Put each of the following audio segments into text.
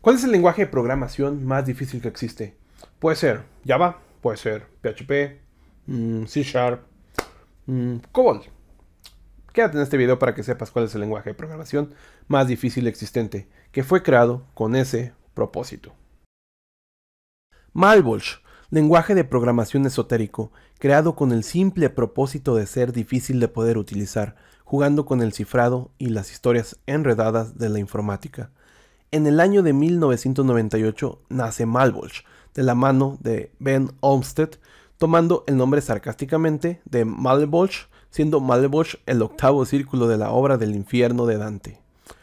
¿Cuál es el lenguaje de programación más difícil que existe? Puede ser Java, puede ser PHP, mm, C Sharp, mm, Cobol. Quédate en este video para que sepas cuál es el lenguaje de programación más difícil existente, que fue creado con ese propósito. Malbolge, lenguaje de programación esotérico, creado con el simple propósito de ser difícil de poder utilizar, jugando con el cifrado y las historias enredadas de la informática. En el año de 1998 nace Malvolch, de la mano de Ben Olmsted, tomando el nombre sarcásticamente de Malvolch, siendo Malvolch el octavo círculo de la obra del infierno de Dante.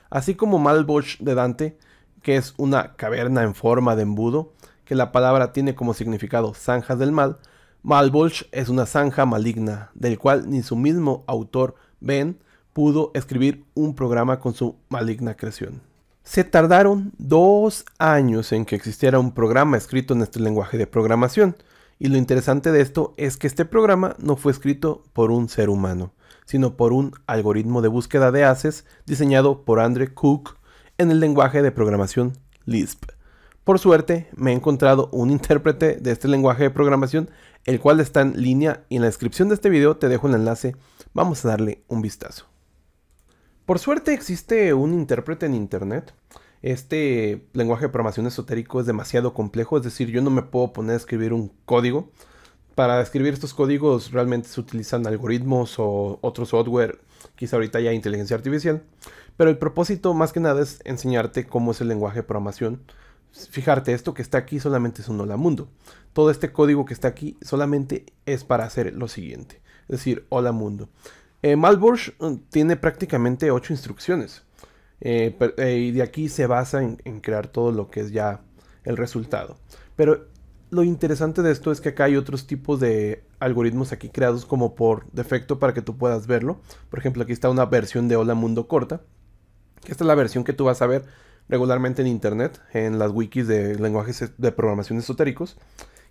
Así como Malvolch de Dante, que es una caverna en forma de embudo, que la palabra tiene como significado zanjas del mal, Malvolch es una zanja maligna, del cual ni su mismo autor, Ben, pudo escribir un programa con su maligna creación. Se tardaron dos años en que existiera un programa escrito en este lenguaje de programación, y lo interesante de esto es que este programa no fue escrito por un ser humano, sino por un algoritmo de búsqueda de haces diseñado por Andre Cook en el lenguaje de programación Lisp. Por suerte, me he encontrado un intérprete de este lenguaje de programación, el cual está en línea y en la descripción de este video te dejo el enlace, vamos a darle un vistazo. Por suerte existe un intérprete en Internet. Este lenguaje de programación esotérico es demasiado complejo, es decir, yo no me puedo poner a escribir un código. Para escribir estos códigos realmente se utilizan algoritmos o otro software, quizá ahorita ya inteligencia artificial. Pero el propósito más que nada es enseñarte cómo es el lenguaje de programación. Fijarte, esto que está aquí solamente es un hola mundo. Todo este código que está aquí solamente es para hacer lo siguiente, es decir, hola mundo. Eh, mm, tiene prácticamente 8 instrucciones. Eh, eh, y de aquí se basa en, crear todo lo que es ya el resultado. Pero lo interesante de esto es que acá hay otros tipos de algoritmos aquí creados como por defecto para que tú puedas verlo. Por ejemplo, aquí está una versión de Hola Mundo Corta. esta es la versión que tú vas a ver regularmente en internet, en las wikis de lenguajes de programación esotéricos.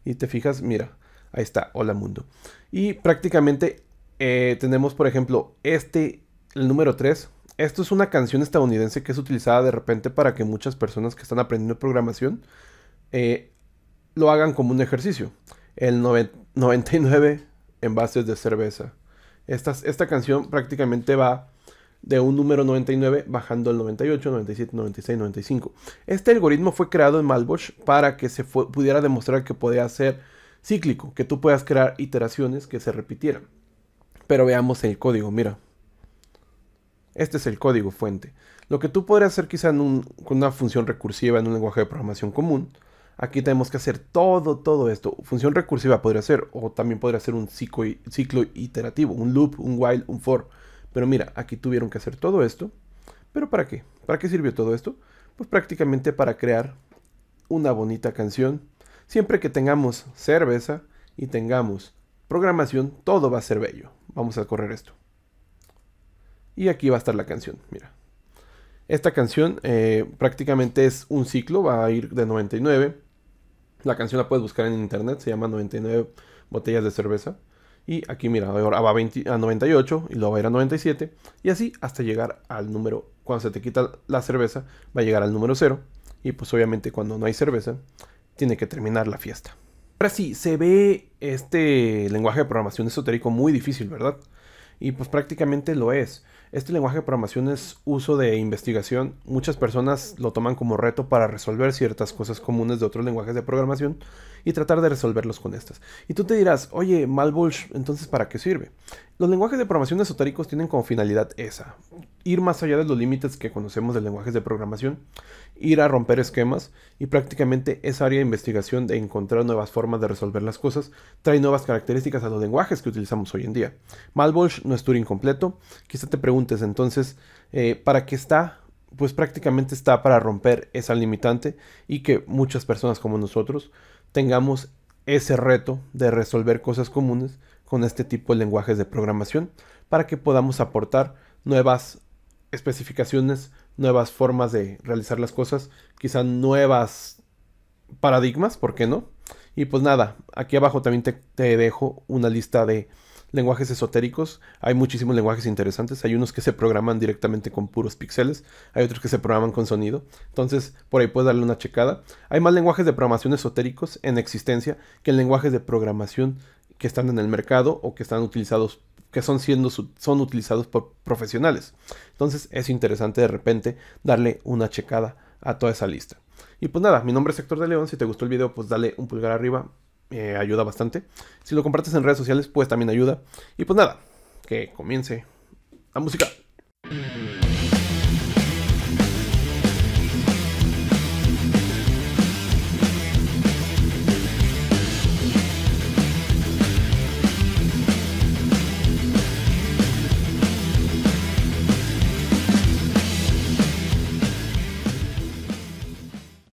Y te fijas, mira, ahí está, Hola Mundo. Y prácticamente eh, tenemos, por ejemplo, este, el número 3. Esto es una canción estadounidense que es utilizada de repente para que muchas personas que están aprendiendo programación eh, lo hagan como un ejercicio. El 99 envases de cerveza. Esta, esta canción prácticamente va de un número 99 bajando al 98, 97, 96, 95. Este algoritmo fue creado en Malbosch para que se pudiera demostrar que podía ser cíclico, que tú puedas crear iteraciones que se repitieran. Pero veamos el código, mira. Este es el código fuente. Lo que tú podrías hacer quizá con una función recursiva en un lenguaje de programación común, aquí tenemos que hacer todo, todo esto. Función recursiva podría ser, o también podría ser un ciclo, ciclo iterativo, un loop, un while, un for. Pero mira, aquí tuvieron que hacer todo esto. ¿Pero para qué? ¿Para qué sirvió todo esto? Pues prácticamente para crear una bonita canción. Siempre que tengamos cerveza y tengamos programación, todo va a ser bello vamos a correr esto. Y aquí va a estar la canción, mira. Esta canción eh, prácticamente es un ciclo, va a ir de 99. La canción la puedes buscar en internet, se llama 99 botellas de cerveza. Y aquí mira, ahora va a, a 98 y luego va a ir a 97. Y así hasta llegar al número, cuando se te quita la cerveza, va a llegar al número 0. Y pues obviamente cuando no hay cerveza, tiene que terminar la fiesta. Pero sí, se ve este lenguaje de programación esotérico muy difícil, ¿verdad? Y pues prácticamente lo es. Este lenguaje de programación es uso de investigación. Muchas personas lo toman como reto para resolver ciertas cosas comunes de otros lenguajes de programación y tratar de resolverlos con estas. Y tú te dirás, oye, Malbush, entonces ¿para qué sirve? Los lenguajes de programación esotéricos tienen como finalidad esa, ir más allá de los límites que conocemos de lenguajes de programación ir a romper esquemas y prácticamente esa área de investigación de encontrar nuevas formas de resolver las cosas trae nuevas características a los lenguajes que utilizamos hoy en día. Malbolge no es Turing completo. Quizá te preguntes entonces, eh, ¿para qué está? Pues prácticamente está para romper esa limitante y que muchas personas como nosotros tengamos ese reto de resolver cosas comunes con este tipo de lenguajes de programación para que podamos aportar nuevas especificaciones, nuevas formas de realizar las cosas, quizá nuevas paradigmas, ¿por qué no? Y pues nada, aquí abajo también te, dejo una lista de lenguajes esotéricos. Hay muchísimos lenguajes interesantes. Hay unos que se programan directamente con puros píxeles. Hay otros que se programan con sonido. Entonces, por ahí puedes darle una checada. Hay más lenguajes de programación esotéricos en existencia que lenguajes de programación que están en el mercado o que están utilizados que son, siendo, son utilizados por profesionales. Entonces es interesante de repente darle una checada a toda esa lista. Y pues nada, mi nombre es Héctor de León, si te gustó el video pues dale un pulgar arriba, eh, ayuda bastante. Si lo compartes en redes sociales pues también ayuda. Y pues nada, que comience la música.